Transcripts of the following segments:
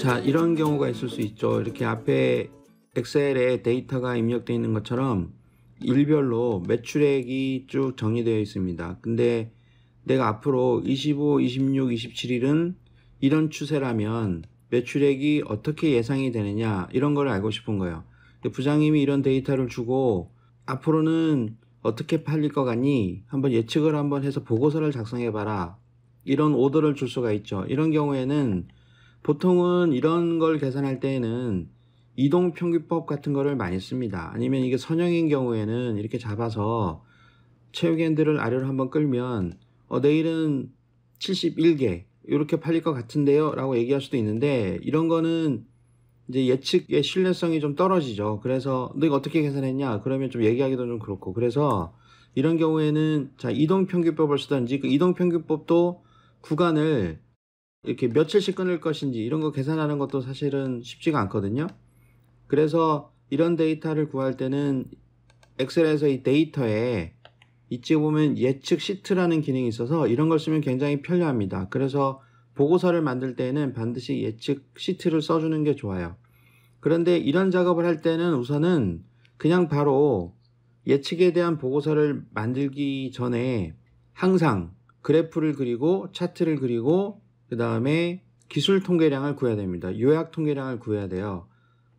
자 이런 경우가 있을 수 있죠 이렇게 앞에 엑셀에 데이터가 입력되어 있는 것처럼 일별로 매출액이 쭉정리되어 있습니다 근데 내가 앞으로 25, 26, 27일은 이런 추세라면 매출액이 어떻게 예상이 되느냐 이런 걸 알고 싶은 거예요 부장님이 이런 데이터를 주고 앞으로는 어떻게 팔릴 것 같니 한번 예측을 한번 해서 보고서를 작성해 봐라 이런 오더를 줄 수가 있죠 이런 경우에는 보통은 이런 걸 계산할 때에는 이동평균법 같은 거를 많이 씁니다. 아니면 이게 선형인 경우에는 이렇게 잡아서 체육핸들을 아래로 한번 끌면 어, 내일은 71개 이렇게 팔릴 것 같은데요 라고 얘기할 수도 있는데 이런 거는 이제 예측의 신뢰성이 좀 떨어지죠. 그래서 너가 어떻게 계산했냐? 그러면 좀 얘기하기도 좀 그렇고. 그래서 이런 경우에는 자, 이동평균법을 쓰든지 그 이동평균법도 구간을 이렇게 며칠씩 끊을 것인지 이런 거 계산하는 것도 사실은 쉽지가 않거든요. 그래서 이런 데이터를 구할 때는 엑셀에서 이 데이터에 이쪽에 보면 예측 시트라는 기능이 있어서 이런 걸 쓰면 굉장히 편리합니다. 그래서 보고서를 만들 때에는 반드시 예측 시트를 써주는 게 좋아요. 그런데 이런 작업을 할 때는 우선은 그냥 바로 예측에 대한 보고서를 만들기 전에 항상 그래프를 그리고 차트를 그리고 그 다음에 기술 통계량을 구해야 됩니다. 요약 통계량을 구해야 돼요.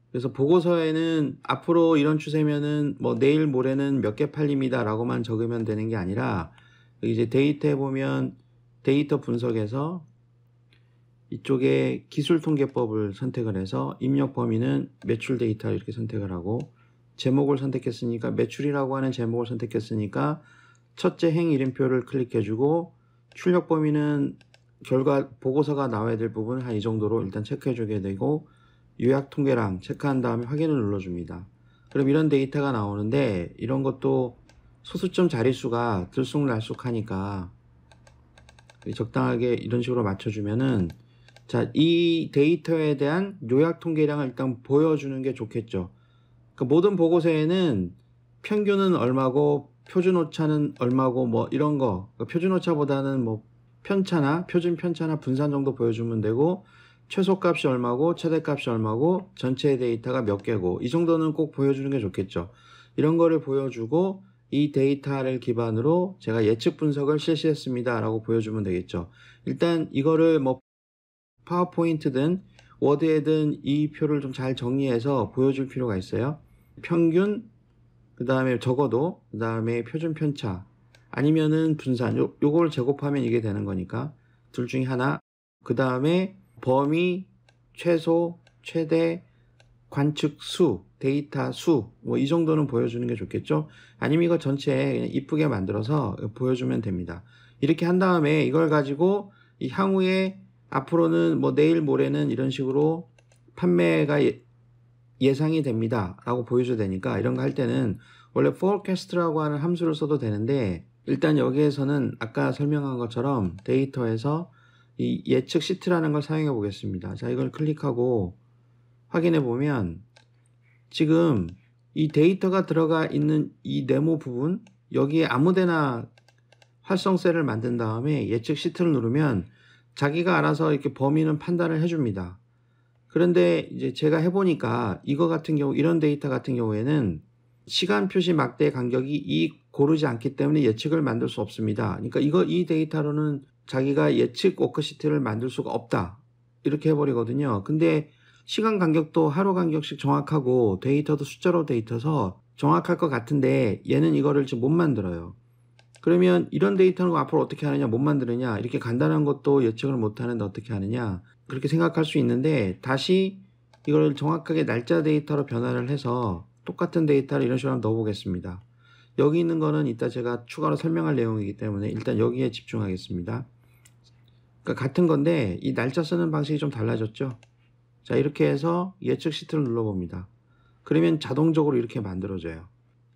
그래서 보고서에는 앞으로 이런 추세면은 뭐 내일 모레는 몇 개 팔립니다 라고만 적으면 되는 게 아니라 이제 데이터에 보면 데이터 분석에서 이쪽에 기술 통계법을 선택을 해서 입력 범위는 매출 데이터 이렇게 선택을 하고 제목을 선택했으니까 매출이라고 하는 제목을 선택했으니까 첫째 행 이름표를 클릭해주고 출력 범위는 결과 보고서가 나와야 될 부분은 한 이 정도로 일단 체크해 주게 되고 요약 통계랑 체크한 다음에 확인을 눌러줍니다. 그럼 이런 데이터가 나오는데 이런 것도 소수점 자릿수가 들쑥날쑥하니까 적당하게 이런 식으로 맞춰주면은 자, 이 데이터에 대한 요약 통계량을 일단 보여주는 게 좋겠죠. 그 모든 보고서에는 평균은 얼마고 표준 오차는 얼마고 뭐 이런 거 그러니까 표준 오차보다는 뭐 편차나 표준 편차나 분산 정도 보여주면 되고 최소값이 얼마고 최대값이 얼마고 전체 데이터가 몇 개고 이 정도는 꼭 보여주는 게 좋겠죠. 이런 거를 보여주고 이 데이터를 기반으로 제가 예측 분석을 실시했습니다 라고 보여주면 되겠죠. 일단 이거를 뭐 파워포인트든 워드에든 이 표를 좀 잘 정리해서 보여줄 필요가 있어요. 평균, 그 다음에 적어도, 그 다음에 표준 편차, 아니면은 분산 요, 요걸 제곱하면 이게 되는 거니까 둘 중에 하나 그 다음에 범위 최소 최대 관측 수 데이터 수 뭐 이 정도는 보여주는 게 좋겠죠 아니면 이거 전체 이쁘게 만들어서 보여주면 됩니다 이렇게 한 다음에 이걸 가지고 이 향후에 앞으로는 뭐 내일 모레는 이런 식으로 판매가 예, 예상이 됩니다 라고 보여줘야 되니까 이런 거 할 때는 원래 forecast라고 하는 함수를 써도 되는데 일단 여기에서는 아까 설명한 것처럼 데이터에서 이 예측 시트라는 걸 사용해 보겠습니다. 자, 이걸 클릭하고 확인해 보면 지금 이 데이터가 들어가 있는 이 네모 부분 여기에 아무데나 활성세를 만든 다음에 예측 시트를 누르면 자기가 알아서 이렇게 범위는 판단을 해줍니다. 그런데 이제 제가 해보니까 이거 같은 경우 이런 데이터 같은 경우에는 시간 표시 막대 간격이 이 고르지 않기 때문에 예측을 만들 수 없습니다. 그러니까 이거 이 데이터로는 자기가 예측 워크시트를 만들 수가 없다. 이렇게 해버리거든요. 근데 시간 간격도 하루 간격씩 정확하고 데이터도 숫자로 데이터서 정확할 것 같은데 얘는 이거를 지금 못 만들어요. 그러면 이런 데이터는 앞으로 어떻게 하느냐 못 만드느냐 이렇게 간단한 것도 예측을 못 하는데 어떻게 하느냐 그렇게 생각할 수 있는데 다시 이걸 정확하게 날짜 데이터로 변환을 해서 똑같은 데이터를 이런 식으로 넣어보겠습니다. 여기 있는 거는 이따 제가 추가로 설명할 내용이기 때문에 일단 여기에 집중하겠습니다. 그러니까 같은 건데 이 날짜 쓰는 방식이 좀 달라졌죠. 자 이렇게 해서 예측 시트를 눌러봅니다. 그러면 자동적으로 이렇게 만들어져요.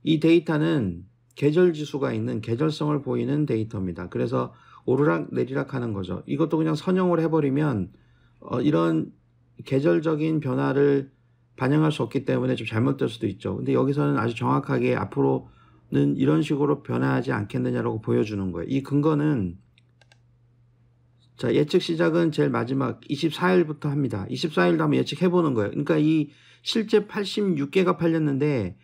이 데이터는 계절 지수가 있는 계절성을 보이는 데이터입니다. 그래서 오르락 내리락 하는 거죠. 이것도 그냥 선형을 해버리면 어, 이런 계절적인 변화를 반영할 수 없기 때문에 좀 잘못될 수도 있죠. 근데 여기서는 아주 정확하게 앞으로는 이런 식으로 변화하지 않겠느냐라고 보여주는 거예요. 이 근거는 자, 예측 시작은 제일 마지막 24일부터 합니다. 24일도 한번 예측해 보는 거예요. 그러니까 이 실제 86개가 팔렸는데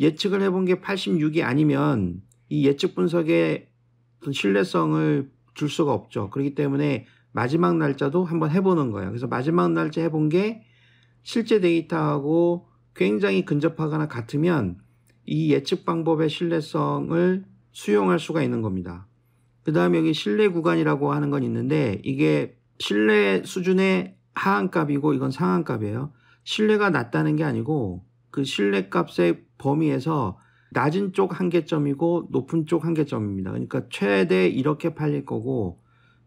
예측을 해본 게 86이 아니면 이 예측 분석에 신뢰성을 줄 수가 없죠. 그렇기 때문에 마지막 날짜도 한번 해보는 거예요. 그래서 마지막 날짜 해본 게 실제 데이터하고 굉장히 근접하거나 같으면 이 예측 방법의 신뢰성을 수용할 수가 있는 겁니다. 그 다음에 여기 신뢰 구간이라고 하는 건 있는데 이게 신뢰 수준의 하한값이고 이건 상한값이에요. 신뢰가 낮다는 게 아니고 그 신뢰 값의 범위에서 낮은 쪽 한계점이고 높은 쪽 한계점입니다. 그러니까 최대 이렇게 팔릴 거고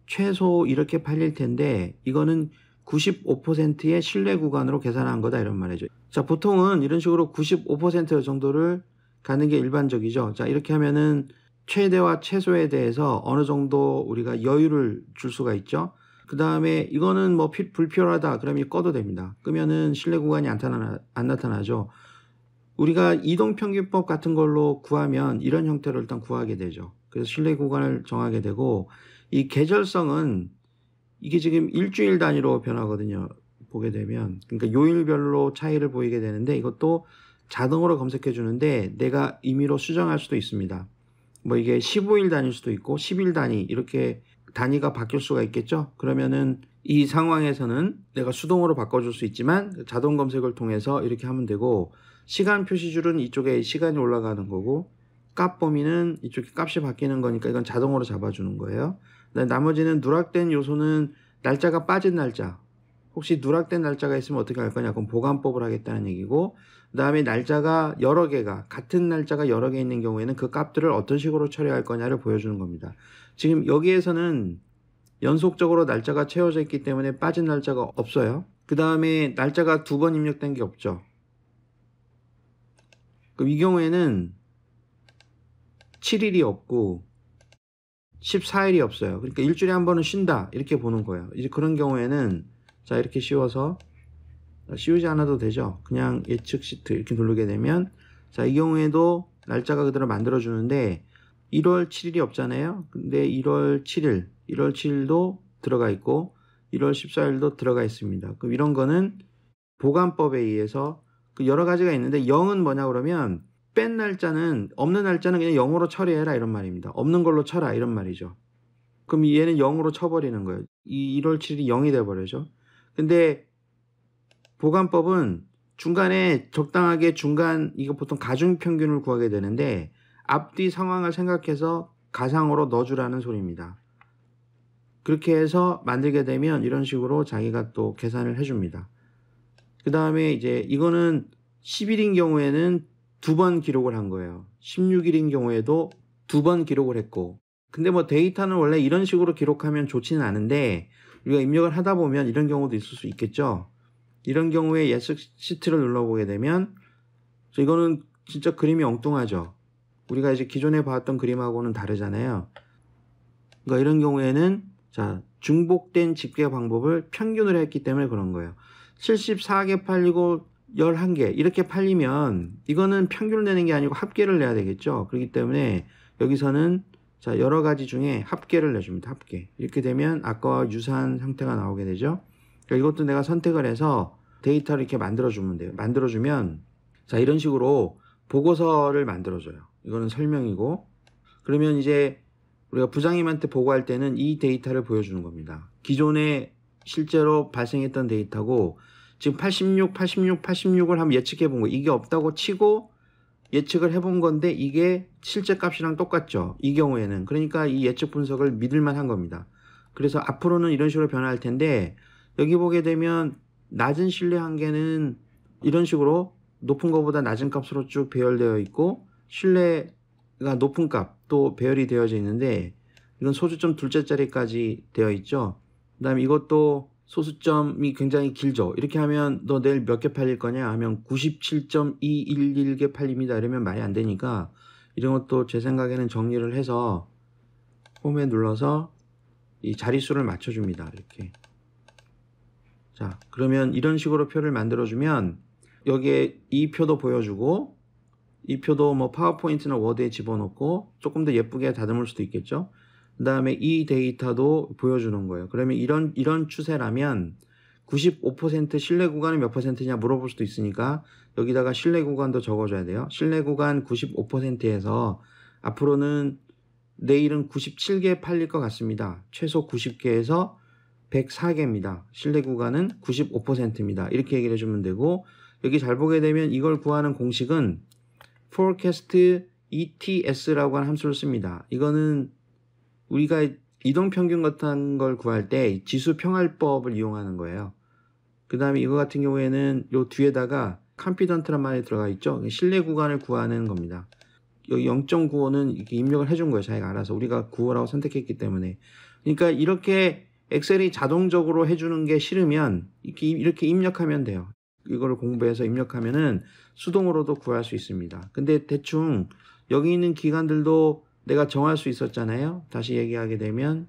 최소 이렇게 팔릴 텐데 이거는 95%의 실내 구간으로 계산한 거다 이런 말이죠. 자, 보통은 이런 식으로 95% 정도를 가는 게 일반적이죠. 자, 이렇게 하면은 최대와 최소에 대해서 어느 정도 우리가 여유를 줄 수가 있죠. 그 다음에 이거는 뭐 피, 불필요하다 그러면 꺼도 됩니다. 끄면은 실내 구간이 안, 타나, 안 나타나죠. 우리가 이동평균법 같은 걸로 구하면 이런 형태로 일단 구하게 되죠. 그래서 실내 구간을 정하게 되고 이 계절성은 이게 지금 일주일 단위로 변하거든요. 보게 되면 그러니까 요일별로 차이를 보이게 되는데 이것도 자동으로 검색해 주는데 내가 임의로 수정할 수도 있습니다. 뭐 이게 15일 단위일 수도 있고 10일 단위 이렇게 단위가 바뀔 수가 있겠죠. 그러면은 이 상황에서는 내가 수동으로 바꿔줄 수 있지만 자동 검색을 통해서 이렇게 하면 되고 시간 표시줄은 이쪽에 시간이 올라가는 거고 값 범위는 이쪽에 값이 바뀌는 거니까 이건 자동으로 잡아주는 거예요. 네, 나머지는 누락된 요소는 날짜가 빠진 날짜. 혹시 누락된 날짜가 있으면 어떻게 할 거냐? 그럼 보관법을 하겠다는 얘기고, 그 다음에 날짜가 여러 개가, 같은 날짜가 여러 개 있는 경우에는 그 값들을 어떤 식으로 처리할 거냐를 보여주는 겁니다. 지금 여기에서는 연속적으로 날짜가 채워져 있기 때문에 빠진 날짜가 없어요. 그 다음에 날짜가 두 번 입력된 게 없죠. 그럼 이 경우에는 7일이 없고 14일이 없어요. 그러니까 일주일에 한 번은 쉰다. 이렇게 보는 거예요. 이제 그런 경우에는 자 이렇게 씌워서 씌우지 않아도 되죠. 그냥 예측 시트 이렇게 누르게 되면 자 이 경우에도 날짜가 그대로 만들어 주는데 1월 7일이 없잖아요. 근데 1월 7일, 1월 7일도 들어가 있고 1월 14일도 들어가 있습니다. 그럼 이런 거는 보관법에 의해서 그 여러 가지가 있는데 0은 뭐냐 그러면 뺀 날짜는 없는 날짜는 그냥 0으로 처리해라 이런 말입니다. 없는 걸로 쳐라 이런 말이죠. 그럼 얘는 0으로 쳐버리는 거예요. 이 1월 7일이 0이 돼버려죠. 근데 보관법은 중간에 적당하게 중간 이거 보통 가중 평균을 구하게 되는데 앞뒤 상황을 생각해서 가상으로 넣어주라는 소리입니다. 그렇게 해서 만들게 되면 이런 식으로 자기가 또 계산을 해줍니다. 그 다음에 이제 이거는 10일인 경우에는 두번 기록을 한 거예요. 16일인 경우에도 두 번 기록을 했고. 근데 뭐 데이터는 원래 이런 식으로 기록하면 좋지는 않은데 우리가 입력을 하다 보면 이런 경우도 있을 수 있겠죠. 이런 경우에 y 예 s 시트를 눌러보게 되면 이거는 진짜 그림이 엉뚱하죠. 우리가 이제 기존에 봤던 그림하고는 다르잖아요. 그러니까 이런 경우에는 자 중복된 집계 방법을 평균을 했기 때문에 그런 거예요. 74개 팔리고 11개 이렇게 팔리면 이거는 평균을 내는 게 아니고 합계를 내야 되겠죠. 그렇기 때문에 여기서는 자 여러 가지 중에 합계를 내줍니다. 합계 이렇게 되면 아까와 유사한 상태가 나오게 되죠. 그러니까 이것도 내가 선택을 해서 데이터를 이렇게 만들어주면 돼요. 만들어주면 자 이런 식으로 보고서를 만들어줘요. 이거는 설명이고 그러면 이제 우리가 부장님한테 보고할 때는 이 데이터를 보여주는 겁니다. 기존에 실제로 발생했던 데이터고 지금 86, 86, 86을 한번 예측해 본 거. 이게 없다고 치고 예측을 해 본 건데 이게 실제 값이랑 똑같죠. 이 경우에는. 그러니까 이 예측 분석을 믿을 만한 겁니다. 그래서 앞으로는 이런 식으로 변화할 텐데 여기 보게 되면 낮은 신뢰 한계는 이런 식으로 높은 것보다 낮은 값으로 쭉 배열되어 있고 신뢰가 높은 값도 배열이 되어져 있는데 이건 소주점 둘째 자리까지 되어 있죠. 그 다음에 이것도 소수점이 굉장히 길죠. 이렇게 하면 너 내일 몇 개 팔릴 거냐 하면 97.211개 팔립니다. 이러면 말이 안 되니까 이런 것도 제 생각에는 정리를 해서 홈에 눌러서 이 자릿수를 맞춰줍니다. 이렇게. 자, 그러면 이런 식으로 표를 만들어주면 여기에 이 표도 보여주고 이 표도 뭐 파워포인트나 워드에 집어넣고 조금 더 예쁘게 다듬을 수도 있겠죠. 그 다음에 이 데이터도 보여주는 거예요. 그러면 이런, 이런 추세라면 95% 실내 구간은 몇 퍼센트냐 물어볼 수도 있으니까 여기다가 실내 구간도 적어줘야 돼요. 실내 구간 95%에서 앞으로는 내일은 97개 팔릴 것 같습니다. 최소 90개에서 104개입니다. 실내 구간은 95%입니다. 이렇게 얘기를 해주면 되고 여기 잘 보게 되면 이걸 구하는 공식은 forecast ETS라고 하는 함수를 씁니다. 이거는 우리가 이동 평균 같은 걸 구할 때 지수 평활법을 이용하는 거예요. 그 다음에 이거 같은 경우에는 요 뒤에다가 컴피던트란 말이 들어가 있죠. 실내 구간을 구하는 겁니다. 여기 0.95는 이렇게 입력을 해 준 거예요. 자기가 알아서. 우리가 9호라고 선택했기 때문에. 그러니까 이렇게 엑셀이 자동적으로 해주는 게 싫으면 이렇게, 이렇게 입력하면 돼요. 이거를 공부해서 입력하면은 수동으로도 구할 수 있습니다. 근데 대충 여기 있는 기관들도 내가 정할 수 있었잖아요. 다시 얘기하게 되면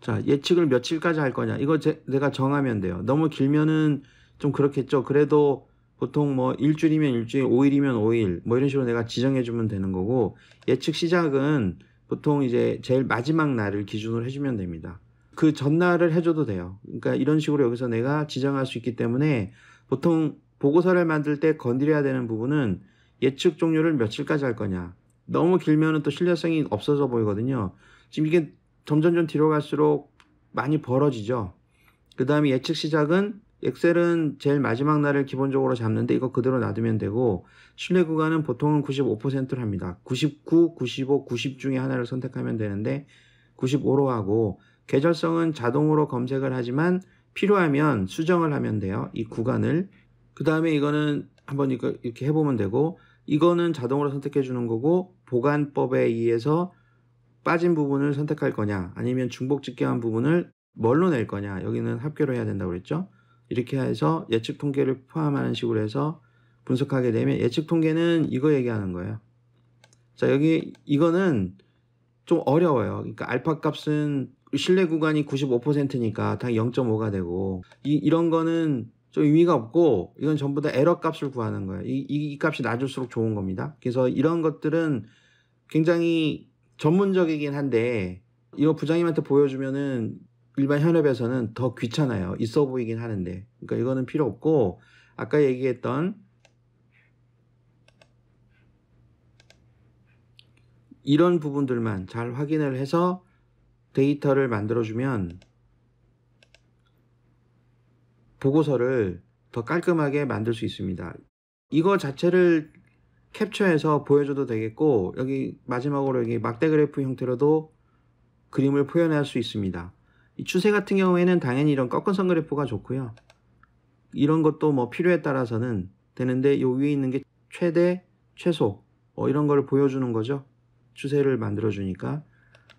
자 예측을 며칠까지 할 거냐 이거 제, 내가 정하면 돼요. 너무 길면은 좀 그렇겠죠. 그래도 보통 뭐 일주일이면 일주일, 5일이면 5일 뭐 이런 식으로 내가 지정해 주면 되는 거고 예측 시작은 보통 이제 제일 마지막 날을 기준으로 해주면 됩니다. 그 전날을 해줘도 돼요. 그러니까 이런 식으로 여기서 내가 지정할 수 있기 때문에 보통 보고서를 만들 때 건드려야 되는 부분은 예측 종료를 며칠까지 할 거냐. 너무 길면또 신뢰성이 없어져 보이거든요. 지금 이게 점점점 뒤로 갈수록 많이 벌어지죠. 그 다음에 예측 시작은 엑셀은 제일 마지막 날을 기본적으로 잡는데 이거 그대로 놔두면 되고 신뢰 구간은 보통은 95%를 합니다. 99, 95, 90 중에 하나를 선택하면 되는데 95로 하고 계절성은 자동으로 검색을 하지만 필요하면 수정을 하면 돼요. 이 구간을 그 다음에 이거는 한번 이렇게 해보면 되고 이거는 자동으로 선택해 주는 거고 보관법에 의해서 빠진 부분을 선택할 거냐 아니면 중복 집계한 부분을 뭘로 낼 거냐 여기는 합계로 해야 된다고 그랬죠 이렇게 해서 예측 통계를 포함하는 식으로 해서 분석하게 되면 예측 통계는 이거 얘기하는 거예요 자 여기 이거는 좀 어려워요 그러니까 알파 값은 실내 구간이 95%니까 당 0.5가 되고 이, 이런 거는 좀 의미가 없고 이건 전부 다 에러 값을 구하는 거예요. 이, 이, 이 값이 낮을수록 좋은 겁니다. 그래서 이런 것들은 굉장히 전문적이긴 한데 이거 부장님한테 보여주면은 일반 현업에서는 더 귀찮아요. 있어 보이긴 하는데. 그러니까 이거는 필요 없고 아까 얘기했던 이런 부분들만 잘 확인을 해서 데이터를 만들어주면 보고서를 더 깔끔하게 만들 수 있습니다. 이거 자체를 캡처해서 보여줘도 되겠고 여기 마지막으로 여기 막대 그래프 형태로도 그림을 표현할 수 있습니다. 이 추세 같은 경우에는 당연히 이런 꺾은선 그래프가 좋고요. 이런 것도 뭐 필요에 따라서는 되는데 요 위에 있는 게 최대, 최소 뭐 이런 거를 보여주는 거죠. 추세를 만들어주니까.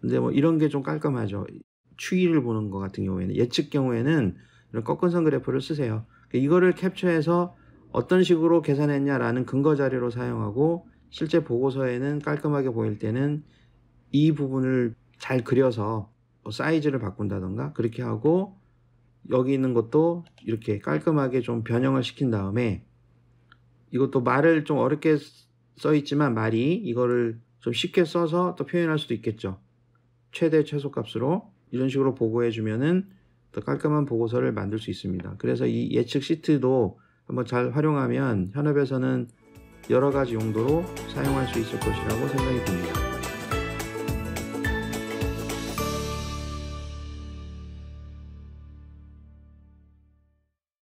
근데 뭐 이런 게 좀 깔끔하죠. 추이를 보는 것 같은 경우에는 예측 경우에는 이런 꺾은선 그래프를 쓰세요. 그러니까 이거를 캡처해서 어떤 식으로 계산했냐라는 근거 자료로 사용하고 실제 보고서에는 깔끔하게 보일 때는 이 부분을 잘 그려서 뭐 사이즈를 바꾼다던가 그렇게 하고 여기 있는 것도 이렇게 깔끔하게 좀 변형을 시킨 다음에 이것도 말을 좀 어렵게 써 있지만 말이 이거를 좀 쉽게 써서 또 표현할 수도 있겠죠. 최대 최소값으로 이런 식으로 보고해 주면은 더 깔끔한 보고서를 만들 수 있습니다. 그래서 이 예측 시트도 한번 잘 활용하면 현업에서는 여러 가지 용도로 사용할 수 있을 것이라고 생각이 듭니다.